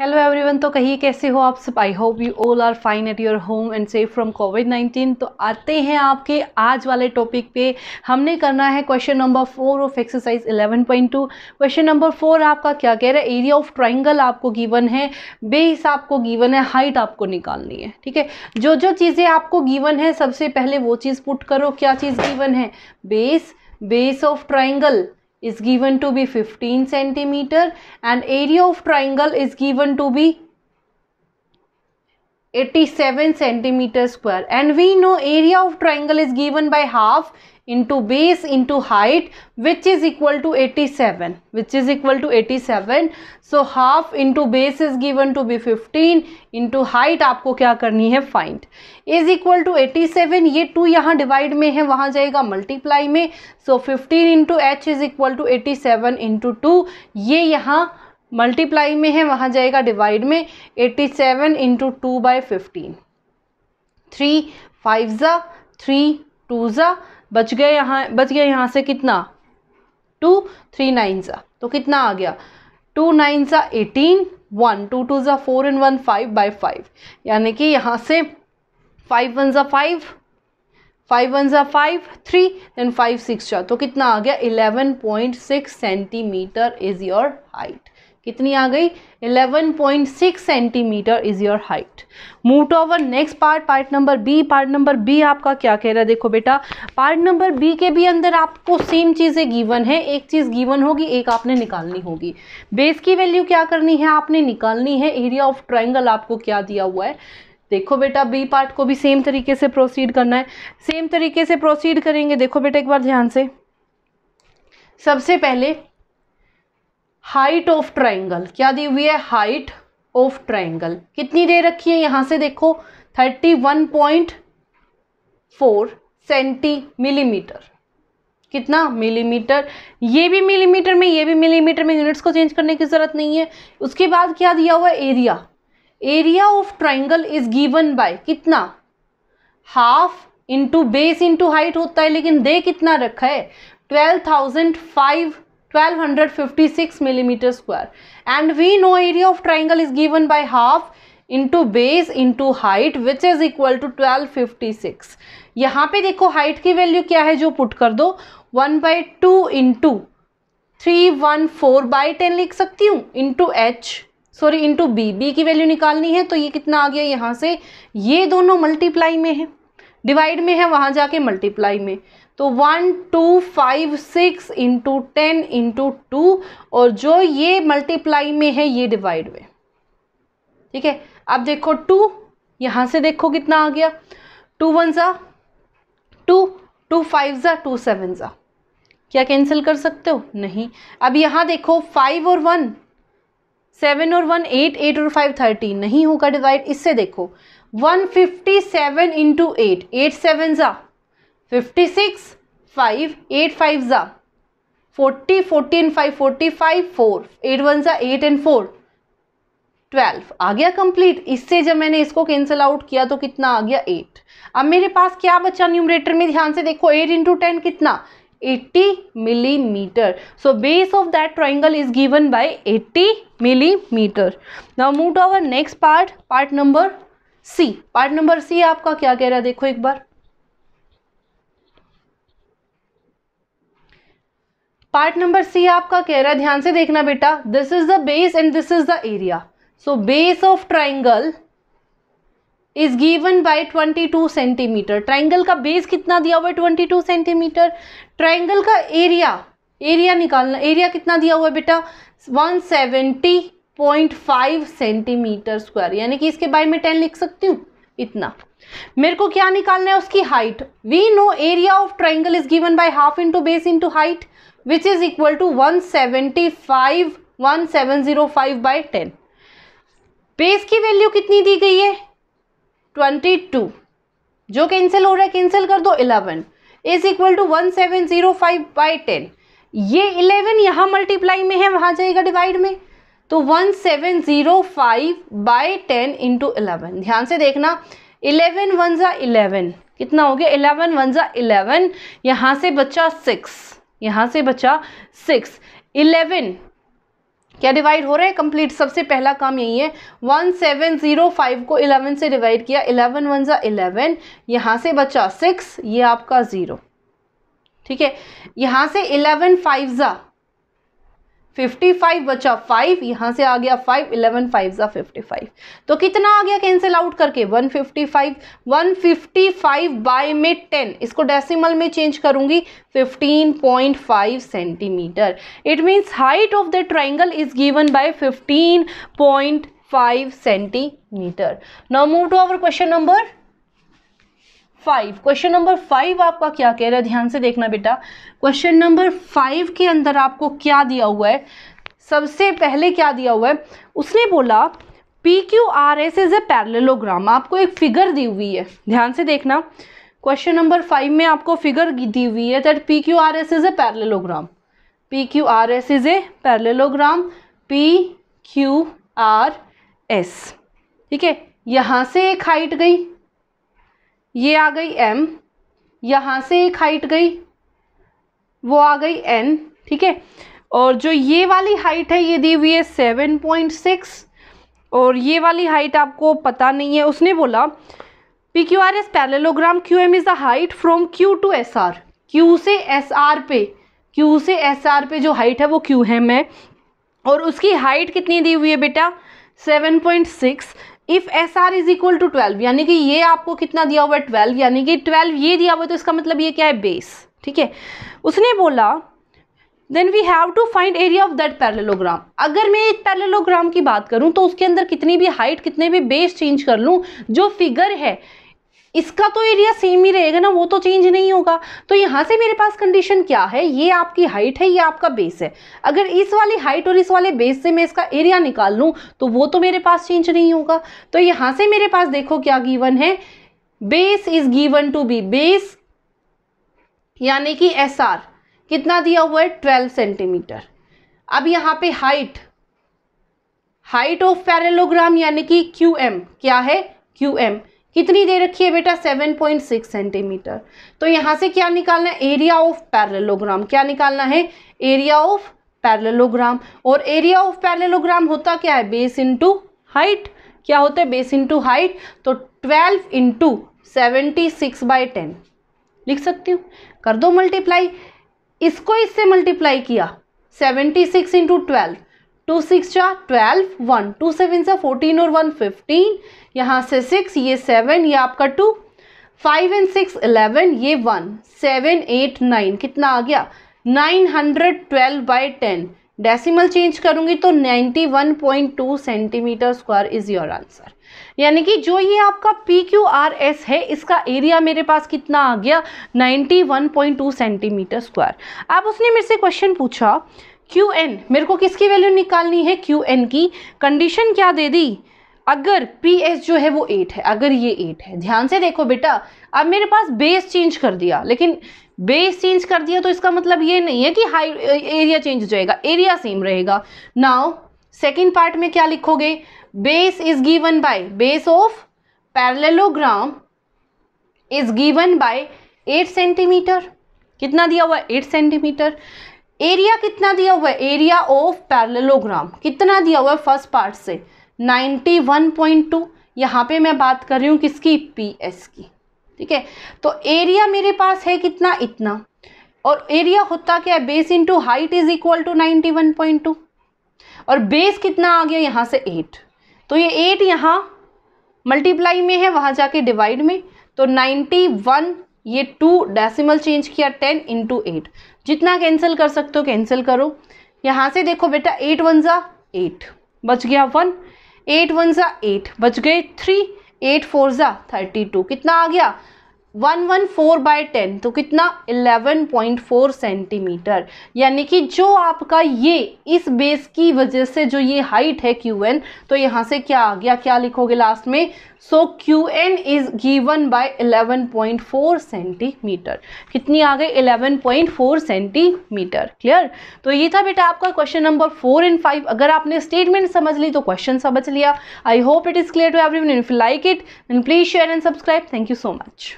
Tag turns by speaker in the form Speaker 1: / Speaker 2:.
Speaker 1: hello everyone तो कहिए कैसे हो आप सब I hope you all are fine at your home and safe from Covid 19 तो आते हैं आपके आज वाले टॉपिक पे हमने करना है question number four of exercise 11.2 question number four आपका क्या कह रहा है एरिया ऑफ ट्राइंगल आपको गिवन है बेस आपको गिवन है हाइट आपको निकालनी है ठीक है जो जो चीज़ें आपको गिवन है सबसे पहले वो चीज़ पुट करो क्या चीज़ गिवन है base base of triangle is given to be 15 centimeter and area of triangle is given to be 87 centimeter square and we know area of triangle is given by half into base into height which is equal to eighty seven which is equal to eighty seven so half into base is given to be fifteen into height आपको क्या करनी है find is equal to eighty seven ये two यहाँ divide में है वहाँ जाएगा मल्टीप्लाई में so fifteen into H is equal to eighty seven into two ये यहाँ मल्टीप्लाई में है वहाँ जाएगा डिवाइड में eighty seven into two by fifteen three five ज़ा थ्री टू ज़ा बच गए यहाँ बच गया यहाँ से कितना टू थ्री नाइन सा तो कितना आ गया टू नाइन सा एटीन वन टू टू ज़ा four and one five by five यानी कि यहाँ से फाइव वन ज़ा फाइव फाइव वन ज़ा five three and five six तो कितना आ गया eleven point six centimetre is your height कितनी आ गई 11.6 centimetre is your height move to next part part number B part number B आपका क्या कह रहा है देखो बेटा पार्ट नंबर बी के भी अंदर आपको सेम चीज़ें गिवन है एक चीज़ गिवन होगी एक आपने निकालनी होगी बेस की वैल्यू क्या करनी है आपने निकालनी है एरिया ऑफ ट्राइंगल आपको क्या दिया हुआ है देखो बेटा बी पार्ट को भी सेम तरीके से प्रोसीड करना है सेम तरीके से प्रोसीड करेंगे देखो बेटा एक बार ध्यान से सबसे पहले हाइट ऑफ ट्राइंगल क्या दी हुई है हाइट ऑफ ट्राइंगल कितनी दे रखी है यहां से देखो thirty one point four centi millimetre कितना मिलीमीटर ये भी मिलीमीटर में ये भी मिलीमीटर में यूनिट्स को चेंज करने की ज़रूरत नहीं है उसके बाद क्या दिया हुआ area area of triangle is given by कितना half into base into height होता है लेकिन दे कितना रखा है twelve thousand five 1256 millimetre square and we know area of triangle is given by half into base into height which is equal to 1256 fifty यहाँ पर देखो हाइट की वैल्यू क्या है जो पुट कर दो 1 by two into three one four by ten लिख सकती हूँ into H sorry into B B की वैल्यू निकालनी है तो ये कितना आ गया यहाँ से ये दोनों मल्टीप्लाई में है डिवाइड में है वहाँ जाके मल्टीप्लाई में तो one two five six into ten into two और जो ये मल्टीप्लाई में है ये डिवाइड में ठीक है अब देखो टू यहाँ से देखो कितना आ गया टू वन ज़ा टू टू फाइव ज़ा टू सेवन ज़ा क्या कैंसिल कर सकते हो नहीं अब यहाँ देखो फाइव और वन सेवन और वन एट एट और फाइव थर्टीन नहीं होगा डिवाइड इससे देखो one fifty seven into eight eight seven ज़ा fifty six five eight five ज़ा forty forty and five forty five four eight one ज़ा एट एंड फोर ट्वेल्व आ गया कंप्लीट इससे जब मैंने इसको कैंसिल आउट किया तो कितना आ गया एट अब मेरे पास क्या बचा न्यूमरेटर में ध्यान से देखो एट इंटू टेन कितना 80 so base of that triangle is given by by 80 metre now move to our next part part number C part number C आपका क्या कह रहा है देखो एक बार पार्ट नंबर सी आपका कह रहा है ध्यान से देखना बेटा this is the base and this is the area so base of triangle is given by 22 centimetre triangle का बेस कितना दिया हुआ है 22 सेंटीमीटर ट्राइंगल का एरिया एरिया निकालना एरिया कितना दिया हुआ है बेटा 170.5 सेंटीमीटर स्क्वायर यानी कि इसके बारे में टेन लिख सकती हूँ इतना मेरे को क्या निकालना है उसकी height we know area of triangle is given by half into base into height which is equal to one seventy five one seven zero five by ten base की वैल्यू कितनी दी गई है ट्वेंटी टू जो cancel हो रहा है cancel कर दो eleven is equal to one seven zero five by ten ये इलेवन यहाँ मल्टीप्लाई में है वहाँ जाएगा डिवाइड में तो one seven zero five by ten into eleven ध्यान से देखना इलेवन वन ज़ा इलेवन कितना हो गया इलेवन वन ज़ा इलेवन यहाँ से बच्चा सिक्स यहां से बचा सिक्स इलेवन क्या डिवाइड हो रहा है कंप्लीट सबसे पहला काम यही है वन सेवन जीरो फाइव को इलेवन से डिवाइड किया इलेवन वन ज़ा इलेवन यहां से बचा सिक्स ये आपका ज़ीरो ठीक है यहां से इलेवन फाइव ज़ा फिफ्टी फाइव बचा फाइव यहाँ से आ गया फाइव इलेवन फाइव ज़ा फिफ्टी फाइव तो कितना आ गया कैंसिल आउट करके one fifty five one fifty five by में टेन इसको डेसिमल में चेंज करूँगी fifteen point five centimetre it means height of the triangle is given by fifteen point five centimetre now move to our question number five question number five आपका क्या कह रहा है ध्यान से देखना बेटा क्वेश्चन नंबर फाइव के अंदर आपको क्या दिया हुआ है सबसे पहले क्या दिया हुआ है उसने बोला P Q R S is a parallelogram आपको एक फिगर दी हुई है ध्यान से देखना क्वेश्चन नंबर फाइव में आपको फिगर दी हुई है that P Q R S is a parallelogram P Q R S is a parallelogram P Q R S ठीक है यहाँ से एक हाइट गई ये आ गई एम यहाँ से एक हाइट गई वो आ गई एन ठीक है और जो ये वाली हाइट है ये दी हुई है सेवन पॉइंट सिक्स और ये वाली हाइट आपको पता नहीं है उसने बोला P Q R S parallelogram Q M is the height from Q to S R Q से एस आर पे क्यू से एस आर पे जो हाइट है वो क्यू एम है और उसकी हाइट कितनी दी हुई है बेटा seven point six if S R is equal to twelve यानी कि ये आपको कितना दिया हुआ है ट्वेल्व यानी कि ट्वेल्व ये दिया हुआ है तो इसका मतलब ये क्या है बेस ठीक है उसने बोला then we have to find area of that parallelogram अगर मैं एक पैरलोग्राम की बात करूं तो उसके अंदर कितनी भी हाइट कितने भी बेस चेंज कर लूं जो फिगर है इसका तो एरिया सेम ही रहेगा ना वो तो चेंज नहीं होगा तो यहाँ से मेरे पास कंडीशन क्या है ये आपकी हाइट है ये आपका बेस है अगर इस वाली हाइट और इस वाले बेस से मैं इसका एरिया निकाल लूँ तो वो तो मेरे पास चेंज नहीं होगा तो यहाँ से मेरे पास देखो क्या गीवन है base is given to be base यानी कि एस आर कितना दिया हुआ है ट्वेल्व सेंटीमीटर अब यहाँ पे हाइट हाइट ऑफ पैरेलोग्राम यानी कि क्यू एम क्या है क्यू एम कितनी दे रखी है बेटा 7.6 सेंटीमीटर तो यहाँ से क्या निकालना है एरिया ऑफ पैरेलोग्राम क्या निकालना है एरिया ऑफ पैरेलोग्राम और एरिया ऑफ पैरेलोग्राम होता क्या है बेस इंटू हाइट क्या होता है बेस इंटू हाइट तो twelve into seventy six by ten लिख सकती हूँ कर दो मल्टीप्लाई इसको इससे मल्टीप्लाई किया seventy six into twelve two six चार ट्वेल्व वन टू सेवन सा फोर्टीन और वन फिफ्टीन यहाँ से सिक्स ये सेवन ये आपका two five and six eleven ये वन सेवन एट नाइन कितना आ गया nine hundred twelve by ten decimal change करूंगी तो ninety one point two centimetre square is your answer यानी कि जो ये आपका पी क्यू आर एस है इसका एरिया मेरे पास कितना आ गया ninety one point two centimetre square अब उसने मेरे से क्वेश्चन पूछा क्यू एन मेरे को किसकी वैल्यू निकालनी है क्यू एन की कंडीशन क्या दे दी अगर पी एस जो है वो एट है अगर ये एट है ध्यान से देखो बेटा अब मेरे पास बेस चेंज कर दिया लेकिन बेस चेंज कर दिया तो इसका मतलब ये नहीं है कि हाई एरिया चेंज हो जाएगा एरिया सेम रहेगा नाउ सेकेंड पार्ट में क्या लिखोगे base is given by base of parallelogram is given by eight centimetre कितना दिया हुआ एट सेंटीमीटर एरिया कितना दिया हुआ है एरिया ऑफ पैरलोग्राम कितना दिया हुआ है फर्स्ट पार्ट से 91.2 यहाँ पे मैं बात कर रही हूँ किसकी पीएस की ठीक है तो एरिया मेरे पास है कितना इतना और एरिया होता क्या है base to height is equal to ninety one point two और बेस कितना आ गया यहाँ से एट तो ये एट यहाँ मल्टीप्लाई में है वहाँ जाके डिवाइड में तो नाइन्टी वन ये टू डेसिमल चेंज किया टेन इंटू एट जितना कैंसिल कर सकते हो कैंसिल करो यहाँ से देखो बेटा एट वन ज़ा एट बच गया वन एट वन ज़ा एट बच गए थ्री एट फोर ज़ा थर्टी टू कितना आ गया one one four by ten तो कितना इलेवन पॉइंट फोर सेंटीमीटर यानी कि जो आपका ये इस बेस की वजह से जो ये हाइट है क्यू एन तो यहाँ से क्या आ गया क्या लिखोगे लास्ट में so Q N is given by eleven point four centimetre कितनी आ गई eleven point four centimetre clear तो ये था बेटा आपका question number four and five अगर आपने स्टेटमेंट समझ ली तो क्वेश्चन समझ लिया I hope it is clear to everyone if like it and please share and subscribe thank you so much